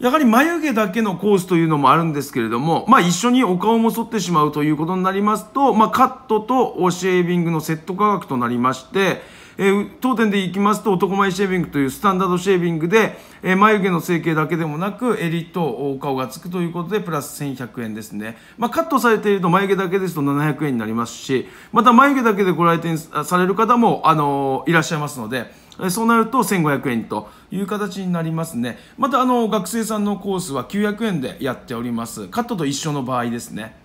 やはり眉毛だけのコースというのもあるんですけれども、まあ、一緒にお顔も剃ってしまうということになりますと、まあ、カットとシェービングのセット価格となりまして、えー、当店で行きますと男前シェービングというスタンダードシェービングで、えー、眉毛の整形だけでもなく襟とお顔がつくということでプラス1100円ですね、まあ、カットされていると眉毛だけですと700円になりますしまた眉毛だけでご来店される方も、あのー、いらっしゃいますので。そうなると1500円という形になりますね。またあの学生さんのコースは900円でやっております。カットと一緒の場合ですね。